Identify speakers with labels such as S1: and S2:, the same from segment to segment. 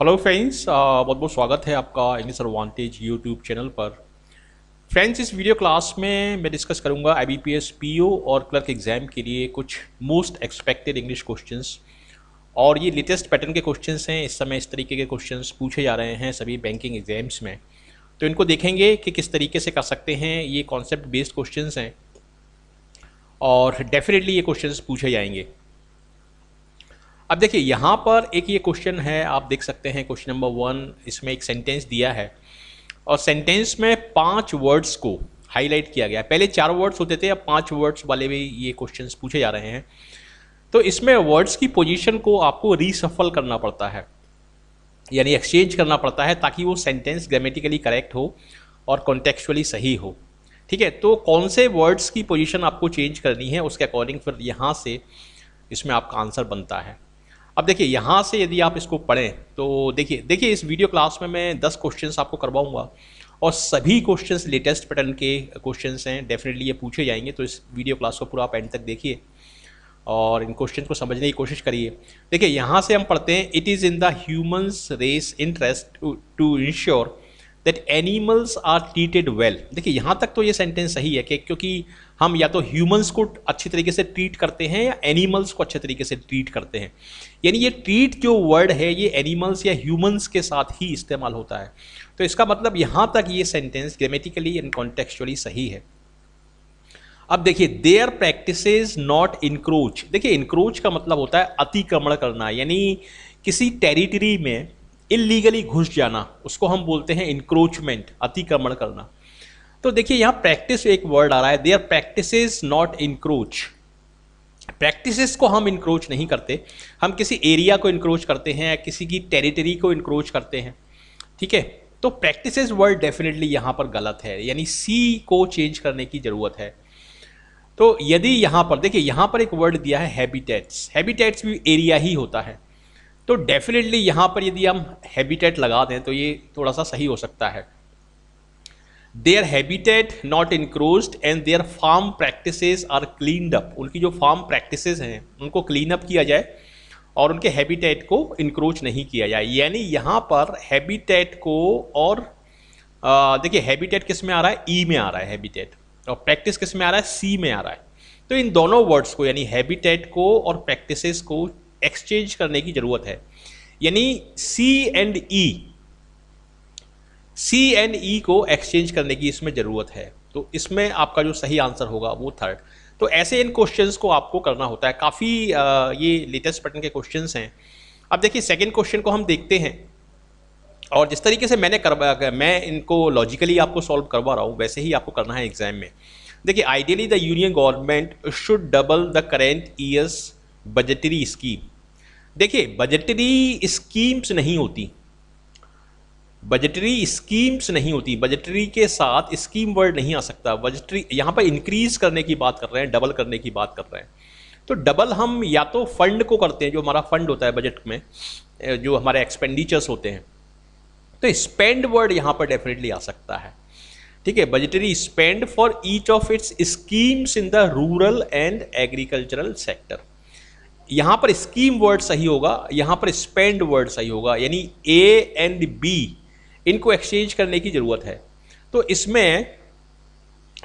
S1: hello friends uh, बहुत बहुत स्वागत है आपका इंग्लिश एडवांटेज यूट्यूब चैनल पर फ्रेंड्स इस वीडियो क्लास में मैं डिस्कस करूंगा I B P S P O और क्लर्क एग्ज़ाम के लिए कुछ मोस्ट एक्सपेक्टेड इंग्लिश क्वेश्चंस और ये लेटेस्ट पैटर्न के क्वेश्चंस हैं इस समय इस तरीके के क्वेश्चन पूछे जा रहे हैं सभी बैंकिंग एग्ज़ाम्स में तो इनको देखेंगे कि किस तरीके से कर सकते हैं ये कॉन्सेप्ट बेस्ड क्वेश्चन हैं और डेफिनेटली ये क्वेश्चन पूछे जाएंगे अब देखिए यहाँ पर एक ये क्वेश्चन है आप देख सकते हैं क्वेश्चन नंबर वन इसमें एक सेंटेंस दिया है और सेंटेंस में पांच वर्ड्स को हाईलाइट किया गया पहले चार वर्ड्स होते थे अब पांच वर्ड्स वाले भी ये क्वेश्चन पूछे जा रहे हैं तो इसमें वर्ड्स की पोजिशन को आपको रिसफल करना पड़ता है यानी एक्सचेंज करना पड़ता है ताकि वो सेंटेंस ग्रामेटिकली करेक्ट हो और कॉन्टेक्चुअली सही हो ठीक है तो कौन से वर्ड्स की पोजीशन आपको चेंज करनी है उसके अकॉर्डिंग फिर यहाँ से इसमें आपका आंसर बनता है अब देखिए यहाँ से यदि आप इसको पढ़ें तो देखिए देखिए इस वीडियो क्लास में मैं दस क्वेश्चन आपको करवाऊँगा और सभी क्वेश्चन लेटेस्ट पैटर्न के क्वेश्चन हैं डेफिनेटली ये पूछे जाएंगे तो इस वीडियो क्लास को पूरा आप एंड तक देखिए और इन क्वेश्चन को समझने की कोशिश करिए देखिए यहाँ से हम पढ़ते हैं it is in the humans race interest to ensure that animals are treated well देखिए यहाँ तक तो ये सेंटेंस सही है कि क्योंकि हम या तो ह्यूमंस को अच्छे तरीके से ट्रीट करते हैं या एनिमल्स को अच्छे तरीके से ट्रीट करते हैं यानी ये ट्रीट जो वर्ड है ये एनिमल्स या ह्यूमंस के साथ ही इस्तेमाल होता है तो इसका मतलब यहाँ तक ये सेंटेंस ग्रामेटिकली एंड कॉन्टेक्चुअली सही है अब देखिए देयर प्रैक्टिस नॉट इंक्रोच देखिए इंक्रोच का मतलब होता है अतिक्रमण करना यानी किसी टेरिटरी में इलीगली घुस जाना उसको हम बोलते हैं इंक्रोचमेंट अतिक्रमण करना तो देखिए यहाँ प्रैक्टिस एक वर्ड आ रहा है their practice is not encroach practices को हम इंक्रोच नहीं करते हम किसी एरिया को इंक्रोच करते हैं या किसी की टेरिटरी को इंक्रोच करते हैं ठीक है तो प्रैक्टिसेस वर्ड डेफिनेटली यहाँ पर गलत है यानी सी को चेंज करने की ज़रूरत है तो यदि यहाँ पर देखिए यहाँ पर एक वर्ड दिया है हैबिटेट्स हैबिटेट्स भी एरिया ही होता है तो डेफिनेटली यहाँ पर यदि हम हैबिटेट लगा दें तो ये थोड़ा सा सही हो सकता है their habitat not encroach and their farm practice are cleaned up उनकी जो फार्म प्रैक्टिस हैं उनको क्लीन अप किया जाए और उनके हैबिटेट को इंक्रोच नहीं किया जाए यानी यहाँ पर हैबिटेट को और देखिए हैबिटेट किस में आ रहा है ई e में आ रहा है हैबिटेट और प्रैक्टिस किस में आ रहा है सी में आ रहा है तो इन दोनों वर्ड्स को यानी हैबिटेट को और प्रैक्टिसेस को एक्सचेंज करने की ज़रूरत है यानी सी एंड ई सी एंड ई को एक्सचेंज करने की इसमें ज़रूरत है तो इसमें आपका जो सही आंसर होगा वो थर्ड तो ऐसे इन क्वेश्चन को आपको करना होता है काफ़ी ये लेटेस्ट पैटर्न के क्वेश्चन हैं अब देखिए सेकेंड क्वेश्चन को हम देखते हैं और जिस तरीके से मैंने करवा मैं इनको लॉजिकली आपको सॉल्व करवा रहा हूँ वैसे ही आपको करना है एग्जाम में देखिए ideally the union government should double the current years budgetary scheme देखिए बजटरी स्कीम्स नहीं होती बजटरी स्कीम्स नहीं होती बजटरी के साथ स्कीम वर्ड नहीं आ सकता बजटरी यहाँ पर इंक्रीज करने की बात कर रहे हैं डबल करने की बात कर रहे हैं तो डबल हम या तो फंड को करते हैं जो हमारा फंड होता है बजट में जो हमारे एक्सपेंडिचर्स होते हैं तो स्पेंड वर्ड यहाँ पर डेफिनेटली आ सकता है ठीक है budgetary spend for each of its schemes in the rural and agricultural sector यहाँ पर स्कीम वर्ड सही होगा यहाँ पर स्पेंड वर्ड सही होगा यानी ए एंड बी इनको एक्सचेंज करने की ज़रूरत है तो इसमें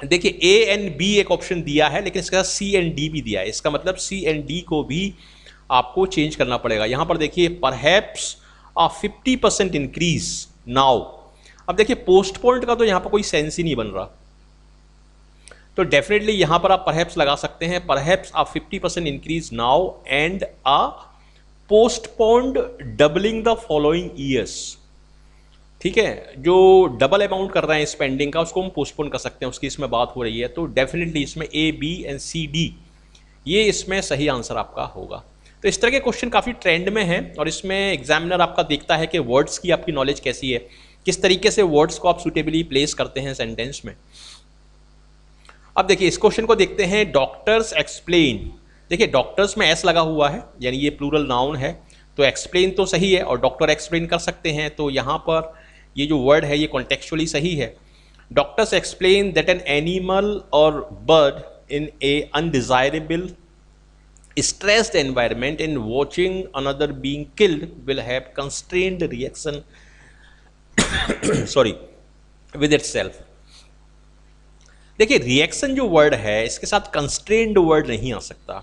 S1: देखिए ए एंड बी एक ऑप्शन दिया है लेकिन इसके साथ सी एंड डी भी दिया है इसका मतलब सी एंड डी को भी आपको चेंज करना पड़ेगा यहाँ पर देखिए perhaps uh fifty percent increase now अब देखिए पोस्टपोन्ड का तो यहाँ पर कोई सेंस ही नहीं बन रहा तो डेफिनेटली यहाँ पर आप परहैप्स लगा सकते हैं परहैप्स आप 50 percent increase now and uh postponed doubling the following years ठीक है जो डबल अमाउंट कर रहे हैं स्पेंडिंग का उसको हम पोस्टपोन कर सकते हैं उसकी इसमें बात हो रही है तो डेफिनेटली इसमें A B and C D ये इसमें सही आंसर आपका होगा तो इस तरह के क्वेश्चन काफ़ी ट्रेंड में हैं और इसमें एग्जामिनर आपका देखता है कि वर्ड्स की आपकी नॉलेज कैसी है किस तरीके से वर्ड्स को आप सुटेबली प्लेस करते हैं सेंटेंस में अब देखिए इस क्वेश्चन को देखते हैं डॉक्टर्स एक्सप्लेन देखिए डॉक्टर्स में एस लगा हुआ है यानी ये प्लूरल नाउन है तो एक्सप्लेन तो सही है और डॉक्टर एक्सप्लेन कर सकते हैं तो यहाँ पर ये जो वर्ड है ये कॉन्टेक्चुअली सही है doctors explain that an animal or bird in a undesirable stressed in watching another another killed will have constrained reaction sorry with itself देखिए रिएक्शन जो वर्ड है इसके साथ कंस्ट्रेंड वर्ड नहीं आ सकता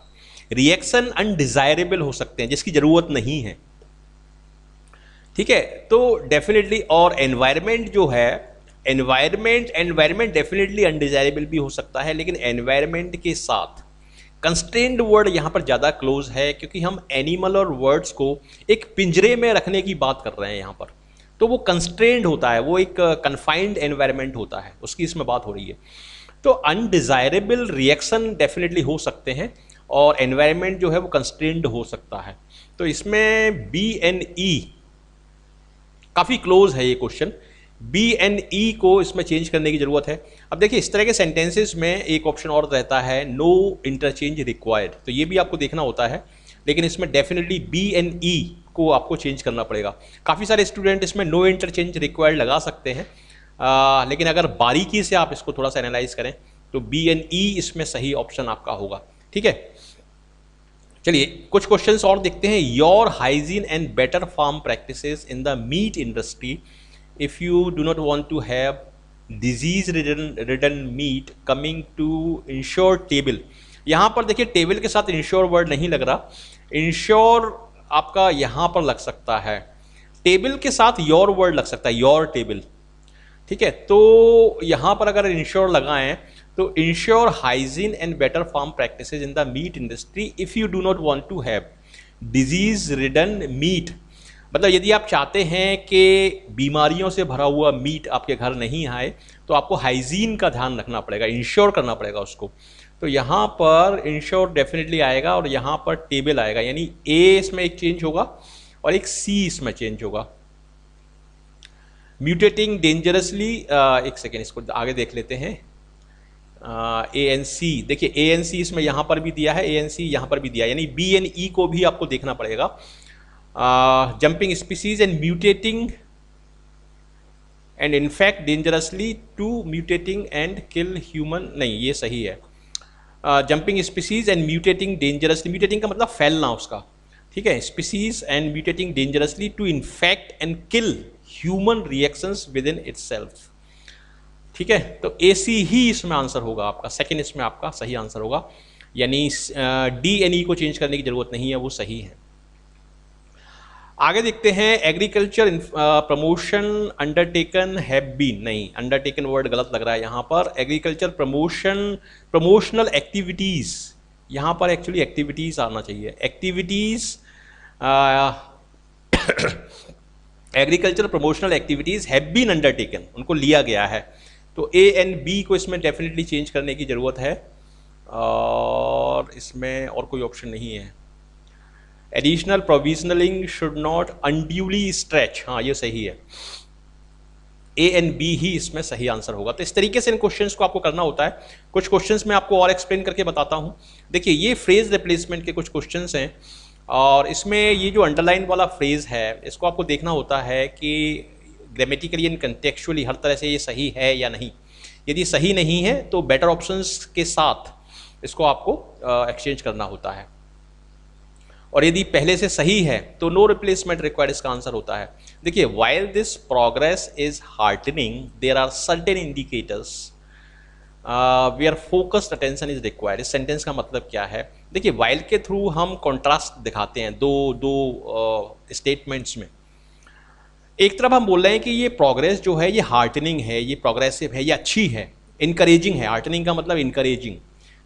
S1: रिएक्शन अनडिजायरेबल हो सकते हैं जिसकी ज़रूरत नहीं है ठीक है तो डेफिनेटली और एनवायरमेंट जो है एनवायरमेंट एनवायरमेंट डेफिनेटली अनडिजायरेबल भी हो सकता है लेकिन एनवायरमेंट के साथ कंस्टेंड वर्ड यहाँ पर ज़्यादा क्लोज है क्योंकि हम एनिमल और वर्ड्स को एक पिंजरे में रखने की बात कर रहे हैं यहाँ पर तो वो कंस्ट्रेंड होता है वो एक कन्फाइंड एनवायरमेंट होता है उसकी इसमें बात हो रही है तो अनडिज़ायरेबल रिएक्शन डेफिनेटली हो सकते हैं और एनवायरनमेंट जो है वो कंस्ट्रेंड हो सकता है तो इसमें बी एन ई काफ़ी क्लोज है ये क्वेश्चन बी एन ई को इसमें चेंज करने की ज़रूरत है अब देखिए इस तरह के सेंटेंसेस में एक ऑप्शन और रहता है नो इंटरचेंज रिक्वायर्ड तो ये भी आपको देखना होता है लेकिन इसमें डेफिनेटली बी एन ई को आपको चेंज करना पड़ेगा काफ़ी सारे स्टूडेंट इसमें नो इंटरचेंज रिक्वायर्ड लगा सकते हैं आ, लेकिन अगर बारीकी से आप इसको थोड़ा सा एनालाइज करें तो बी एंड ई इसमें सही ऑप्शन आपका होगा ठीक है चलिए कुछ क्वेश्चंस और देखते हैं your hygiene and better farm practices in the meat industry if you do not want to have disease ridden ridden meat coming to ensure table यहाँ पर देखिए टेबल के साथ इंश्योर वर्ड नहीं लग रहा इंश्योर आपका यहाँ पर लग सकता है टेबल के साथ योर वर्ड लग सकता है योर टेबल ठीक है तो यहाँ पर अगर इंश्योर लगाएं तो ensure hygiene and better farm practice in the meat industry if you do not want to have disease ridden meat मतलब यदि आप चाहते हैं कि बीमारियों से भरा हुआ मीट आपके घर नहीं आए तो आपको हाइजीन का ध्यान रखना पड़ेगा इंश्योर करना पड़ेगा उसको तो यहाँ पर इंश्योर डेफिनेटली आएगा और यहाँ पर टेबल आएगा यानी ए इसमें एक चेंज होगा और एक सी इसमें चेंज होगा म्यूटेटिंग डेंजरसली uh, एक सेकेंड इसको आगे देख लेते हैं ए एन सी देखिए ए एन सी इसमें यहाँ पर भी दिया है ए एन सी यहाँ पर भी दिया यानी बी एन ई को भी आपको देखना पड़ेगा jumping species and mutating and in fact dangerously to mutating and kill human नहीं ये सही है jumping species and mutating dangerously mutating का मतलब फैलना उसका ठीक है species and mutating dangerously to infect and kill human reactions within it ठीक है तो ए सी ही इसमें आंसर होगा आपका सेकेंड इसमें आपका सही आंसर होगा यानी डी एन ई को चेंज करने की जरूरत नहीं है वो सही है आगे देखते हैं agriculture promotion undertaken have been नहीं अंडरटेकन वर्ड गलत लग रहा है यहाँ पर एग्रीकल्चर प्रमोशन प्रमोशनल एक्टिविटीज़ यहाँ पर एक्चुअली एक्टिविटीज़ आना चाहिए activities agriculture promotional activities have been undertaken उनको लिया गया है तो ए एंड बी को इसमें डेफिनेटली चेंज करने की ज़रूरत है और इसमें और कोई ऑप्शन नहीं है additional provisioning should not unduly stretch हाँ ये सही है ए एंड बी ही इसमें सही आंसर होगा तो इस तरीके से इन क्वेश्चंस को आपको करना होता है कुछ क्वेश्चंस मैं आपको और एक्सप्लेन करके बताता हूँ देखिए ये फ्रेज रिप्लेसमेंट के कुछ क्वेश्चंस हैं और इसमें ये जो अंडरलाइन वाला फ्रेज़ है इसको आपको देखना होता है कि ग्रामेटिकली एंड कंटेक्चुअली हर तरह से ये सही है या नहीं यदि सही नहीं है तो बेटर ऑप्शंस के साथ इसको आपको एक्सचेंज करना होता है और यदि पहले से सही है तो नो रिप्लेसमेंट रिक्वायर्ड इसका आंसर होता है देखिए while this progress is heartening there are certain indicators we are focused attention is required इस सेंटेंस का मतलब क्या है देखिए वाइल के थ्रू हम कंट्रास्ट दिखाते हैं दो दो स्टेटमेंट्स में एक तरफ हम बोल रहे हैं कि ये प्रोग्रेस जो है ये हार्टनिंग है ये प्रोग्रेसिव है ये अच्छी है इनकरेजिंग है हार्टनिंग का मतलब इनकरेजिंग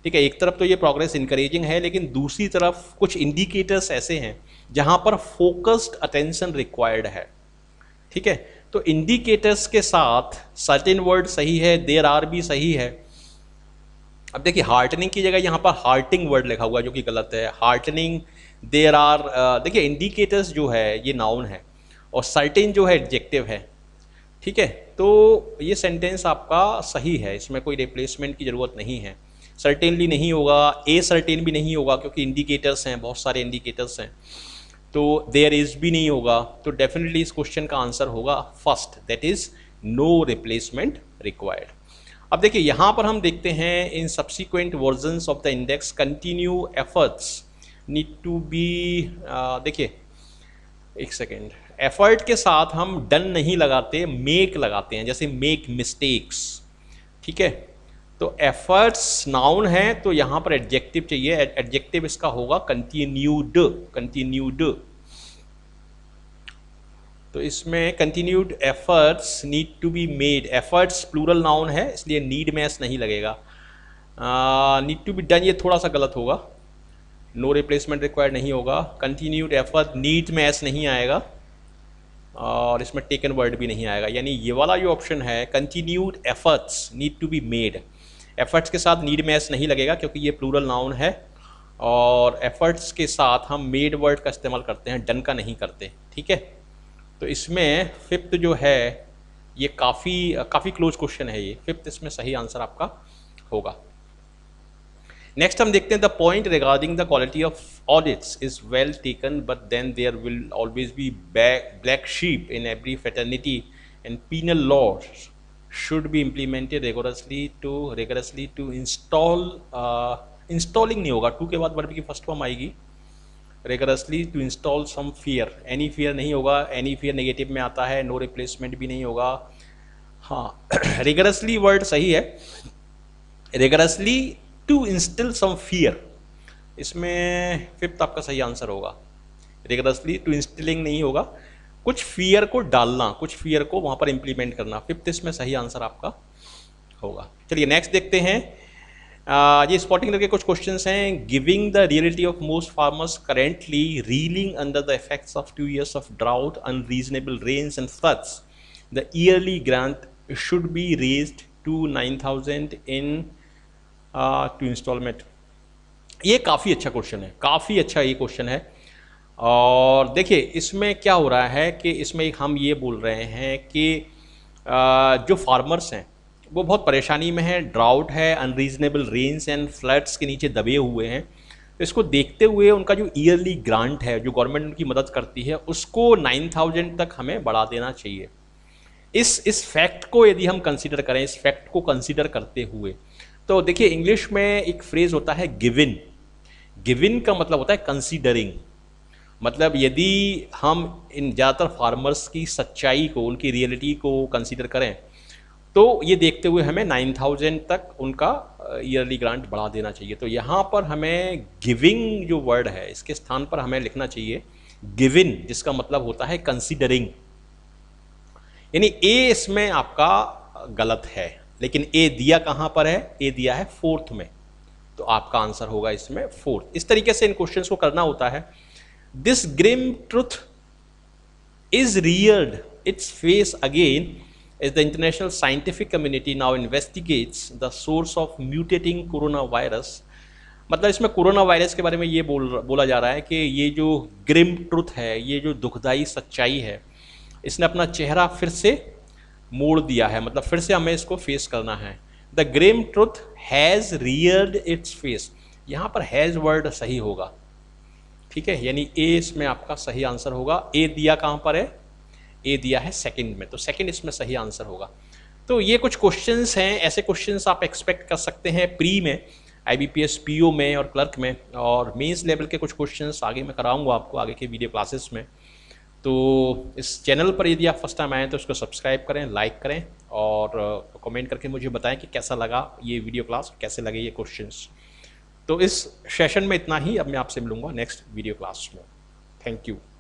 S1: ठीक है एक तरफ तो ये प्रोग्रेस इनकरेजिंग है लेकिन दूसरी तरफ कुछ इंडिकेटर्स ऐसे हैं जहाँ पर फोकस्ड अटेंशन रिक्वायर्ड है ठीक है तो इंडिकेटर्स के साथ सर्टेन वर्ड सही है देर आर भी सही है अब देखिए हार्टनिंग की जगह यहाँ पर हार्टिंग वर्ड लिखा हुआ जो कि गलत है हार्टनिंग देर आर देखिए इंडिकेटर्स जो है ये नाउन है और सर्टेन जो है एडजेक्टिव है ठीक है तो ये सेंटेंस आपका सही है इसमें कोई रिप्लेसमेंट की ज़रूरत नहीं है सर्टेनली नहीं होगा ए सर्टेन भी नहीं होगा क्योंकि इंडिकेटर्स हैं बहुत सारे इंडिकेटर्स हैं तो देयर इज़ भी नहीं होगा तो डेफिनेटली इस क्वेश्चन का आंसर होगा first that is no replacement required अब देखिए यहाँ पर हम देखते हैं in subsequent versions of the index continue efforts need to be देखिए एक सेकेंड एफर्ट के साथ हम डन नहीं लगाते मेक लगाते हैं जैसे मेक मिस्टेक्स ठीक है तो एफर्ट्स नाउन है तो यहाँ पर एडजेक्टिव चाहिए एडजेक्टिव इसका होगा कंटिन्यूड कंटिन्यूड तो इसमें continued efforts need to be made efforts plural noun है इसलिए नीड में एस नहीं लगेगा नीड टू बी डन ये थोड़ा सा गलत होगा नो रिप्लेसमेंट रिक्वायर्ड नहीं होगा कंटिन्यूड एफर्ट नीड में एस नहीं आएगा और इसमें टेकन वर्ड भी नहीं आएगा यानी ये वाला जो ऑप्शन है continued efforts need to be made efforts के साथ नीड में एस नहीं लगेगा क्योंकि ये प्लूरल नाउन है और एफर्ट्स के साथ हम मेड वर्ड का इस्तेमाल करते हैं डन का नहीं करते ठीक है तो इसमें फिफ्थ जो है ये काफ़ी काफ़ी क्लोज क्वेश्चन है ये फिफ्थ इसमें सही आंसर आपका होगा नेक्स्ट हम देखते हैं the point regarding the quality of audits is well taken but then there will always be black sheep in every fraternity and penal law should be implemented rigorously to rigorously to install installing नहीं होगा to के बाद verb की first form आएगी rigorously to install some fear any fear नहीं होगा any fear negative में आता है नो no रिप्लेसमेंट भी नहीं होगा हाँ रेगरसली वर्ड सही है rigorously to instil some fear इसमें फिफ्थ आपका सही आंसर होगा रेगुलसली टू इंस्टिलिंग नहीं होगा कुछ फियर को डालना कुछ फियर को वहाँ पर इम्प्लीमेंट करना फिफ्थ इसमें सही आंसर आपका होगा चलिए नेक्स्ट देखते हैं ये स्पॉटिंग करके कुछ क्वेश्चन हैं giving the reality of most farmers currently reeling under the effects of two years of drought unreasonable rains and floods the yearly grant should be raise to nine thousand in two instalment ये काफ़ी अच्छा question है काफ़ी अच्छा ये question है और देखिए इसमें क्या हो रहा है कि इसमें हम ये बोल रहे हैं कि जो फार्मर्स हैं वो बहुत परेशानी में है ड्राउट है अनरीजनेबल रेन्स एंड फ्लड्स के नीचे दबे हुए हैं तो इसको देखते हुए उनका जो ईयरली ग्रांट है जो गवर्नमेंट उनकी मदद करती है उसको 9000 तक हमें बढ़ा देना चाहिए इस इस फैक्ट को यदि हम कंसिडर करें इस फैक्ट को कंसिडर करते हुए तो देखिए इंग्लिश में एक फ्रेज़ होता है गिविन गिविन का मतलब होता है कंसीडरिंग मतलब यदि हम इन ज़्यादातर फार्मर्स की सच्चाई को उनकी रियलिटी को कंसीडर करें तो ये देखते हुए हमें नाइन थाउजेंड तक उनका ईयरली ग्रांट बढ़ा देना चाहिए तो यहाँ पर हमें गिविंग जो वर्ड है इसके स्थान पर हमें लिखना चाहिए गिविन जिसका मतलब होता है कंसिडरिंग यानी ए इसमें आपका गलत है लेकिन ए दिया कहाँ पर है ए दिया है फोर्थ में तो आपका आंसर होगा इसमें फोर्थ इस तरीके से इन क्वेश्चन को करना होता है this grim truth is reared its face again as the international scientific community now investigates the source of mutating coronavirus मतलब इसमें कोरोना वायरस के बारे में ये बोल बोला जा रहा है कि ये जो ग्रिम ट्रुथ है ये जो दुखदाई सच्चाई है इसने अपना चेहरा फिर से मोड़ दिया है मतलब फिर से हमें इसको फेस करना है the grim truth has reared its face यहाँ पर हैज़ वर्ड सही होगा ठीक है यानी ए इसमें आपका सही आंसर होगा ए दिया कहाँ पर है ए दिया है सेकंड में तो सेकंड इसमें सही आंसर होगा तो ये कुछ क्वेश्चंस हैं ऐसे क्वेश्चंस आप एक्सपेक्ट कर सकते हैं प्री में आईबीपीएस पीओ में और क्लर्क में और मेंस लेवल के कुछ क्वेश्चंस आगे मैं कराऊंगा आपको आगे के वीडियो क्लासेस में तो इस चैनल पर यदि आप फर्स्ट टाइम आएँ तो उसको सब्सक्राइब करें लाइक करें और कमेंट करके मुझे बताएं कि कैसा लगा ये वीडियो क्लास कैसे लगे ये क्वेश्चंस तो इस सेशन में इतना ही अब मैं आपसे मिलूंगा नेक्स्ट वीडियो क्लास में थैंक यू